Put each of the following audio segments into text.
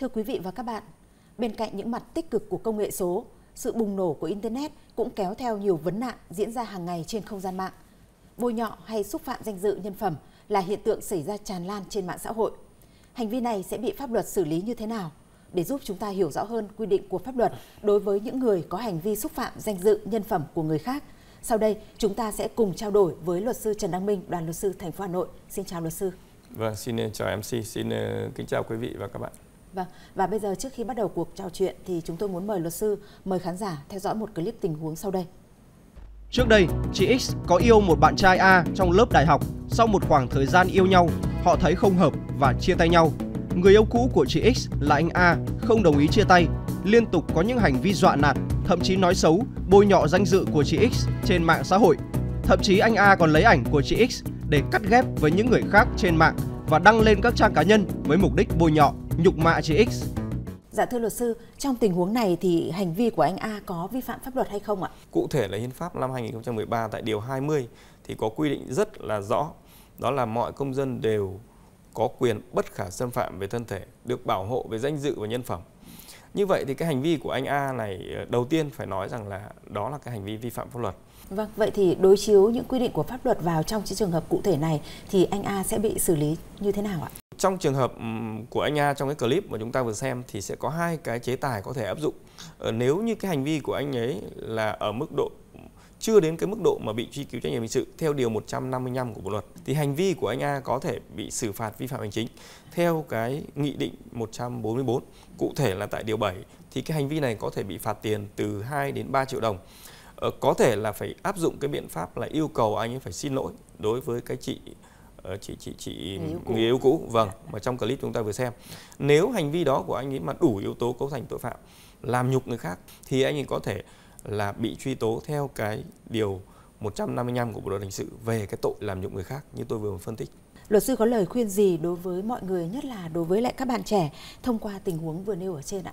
Thưa quý vị và các bạn, bên cạnh những mặt tích cực của công nghệ số, sự bùng nổ của Internet cũng kéo theo nhiều vấn nạn diễn ra hàng ngày trên không gian mạng. Bôi nhọ hay xúc phạm danh dự nhân phẩm là hiện tượng xảy ra tràn lan trên mạng xã hội. Hành vi này sẽ bị pháp luật xử lý như thế nào? Để giúp chúng ta hiểu rõ hơn quy định của pháp luật đối với những người có hành vi xúc phạm danh dự nhân phẩm của người khác, sau đây chúng ta sẽ cùng trao đổi với luật sư Trần Đăng Minh, đoàn luật sư thành phố Hà Nội. Xin chào luật sư. Vâng, xin ờ, chào MC, xin ờ, kính chào quý vị và các bạn. Vâng, và bây giờ trước khi bắt đầu cuộc trò chuyện thì chúng tôi muốn mời luật sư, mời khán giả theo dõi một clip tình huống sau đây. Trước đây, chị X có yêu một bạn trai A trong lớp đại học. Sau một khoảng thời gian yêu nhau, họ thấy không hợp và chia tay nhau. Người yêu cũ của chị X là anh A không đồng ý chia tay, liên tục có những hành vi dọa nạt, thậm chí nói xấu, bôi nhọ danh dự của chị X trên mạng xã hội. Thậm chí anh A còn lấy ảnh của chị X để cắt ghép với những người khác trên mạng và đăng lên các trang cá nhân với mục đích bôi nhọ nhục mạ chị X. Dạ thưa luật sư, trong tình huống này thì hành vi của anh A có vi phạm pháp luật hay không ạ? Cụ thể là Hiến pháp năm 2013 tại điều 20 thì có quy định rất là rõ đó là mọi công dân đều có quyền bất khả xâm phạm về thân thể, được bảo hộ về danh dự và nhân phẩm. Như vậy thì cái hành vi của anh A này ờ, đầu tiên phải nói rằng là đó là cái hành vi vi phạm pháp luật. Vâng, vậy thì đối chiếu những quy định của pháp luật vào trong những trường hợp cụ thể này thì anh A sẽ bị xử lý như thế nào ạ? trong trường hợp của anh A trong cái clip mà chúng ta vừa xem thì sẽ có hai cái chế tài có thể áp dụng ờ, nếu như cái hành vi của anh ấy là ở mức độ chưa đến cái mức độ mà bị truy cứu trách nhiệm hình sự theo điều 155 của bộ luật thì hành vi của anh A có thể bị xử phạt vi phạm hành chính theo cái nghị định 144 cụ thể là tại điều 7 thì cái hành vi này có thể bị phạt tiền từ 2 đến 3 triệu đồng ờ, có thể là phải áp dụng cái biện pháp là yêu cầu anh ấy phải xin lỗi đối với cái chị Ờ, chị chị chị người yêu cũ, vâng mà trong clip chúng ta vừa xem nếu hành vi đó của anh ấy mà đủ yếu tố cấu thành tội phạm làm nhục người khác thì anh ấy có thể là bị truy tố theo cái điều 155 của Bộ luật hình sự về cái tội làm nhục người khác như tôi vừa phân tích. Luật sư có lời khuyên gì đối với mọi người nhất là đối với lại các bạn trẻ thông qua tình huống vừa nêu ở trên ạ?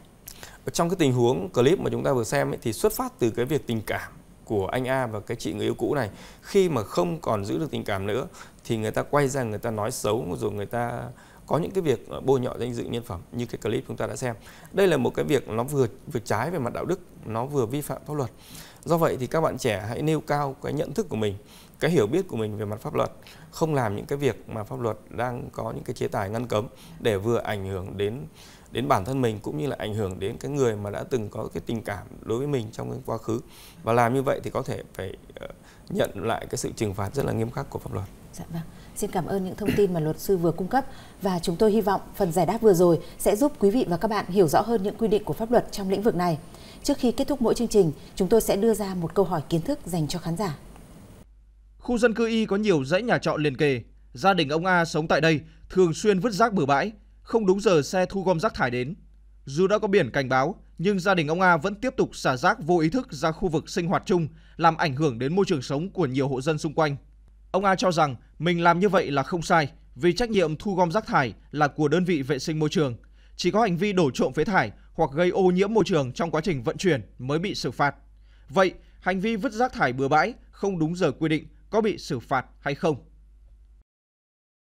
Trong cái tình huống clip mà chúng ta vừa xem ấy, thì xuất phát từ cái việc tình cảm của anh A và cái chị người yêu cũ này khi mà không còn giữ được tình cảm nữa thì người ta quay ra người ta nói xấu rồi người ta có những cái việc ờ, bôi nhọ danh dự nhân phẩm như cái clip chúng ta đã xem đây là một cái việc nó vừa vừa trái về mặt đạo đức nó vừa vi phạm pháp luật do vậy thì các bạn trẻ hãy nêu cao cái nhận thức của mình cái hiểu biết của mình về mặt pháp luật không làm những cái việc mà pháp luật đang có những cái chế tài ngăn cấm để vừa ảnh hưởng đến đến bản thân mình cũng như là ảnh hưởng đến cái người mà đã từng có cái tình cảm đối với mình trong cái quá khứ và làm như vậy thì có thể phải ờ, nhận lại cái sự trừng phạt rất là nghiêm khắc của pháp luật. Dạ vâng. Xin cảm ơn những thông tin mà luật sư vừa cung cấp và chúng tôi hy vọng phần giải đáp vừa rồi sẽ giúp quý vị và các bạn hiểu rõ hơn những quy định của pháp luật trong lĩnh vực này. Trước khi kết thúc mỗi chương trình, chúng tôi sẽ đưa ra một câu hỏi kiến thức dành cho khán giả. Khu dân cư Y có nhiều dãy nhà trọ liền kề. Gia đình ông A sống tại đây thường xuyên vứt rác bừa bãi, không đúng giờ xe thu gom rác thải đến. Dù đã có biển cảnh báo, nhưng gia đình ông A vẫn tiếp tục xả rác vô ý thức ra khu vực sinh hoạt chung, làm ảnh hưởng đến môi trường sống của nhiều hộ dân xung quanh. Ông A cho rằng mình làm như vậy là không sai, vì trách nhiệm thu gom rác thải là của đơn vị vệ sinh môi trường. Chỉ có hành vi đổ trộm phế thải hoặc gây ô nhiễm môi trường trong quá trình vận chuyển mới bị xử phạt. Vậy, hành vi vứt rác thải bừa bãi không đúng giờ quy định có bị xử phạt hay không.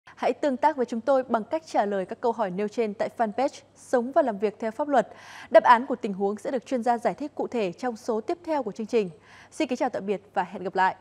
Hãy tương tác với chúng tôi bằng cách trả lời các câu hỏi nêu trên tại fanpage Sống và làm việc theo pháp luật. Đáp án của tình huống sẽ được chuyên gia giải thích cụ thể trong số tiếp theo của chương trình. Xin kính chào tạm biệt và hẹn gặp lại.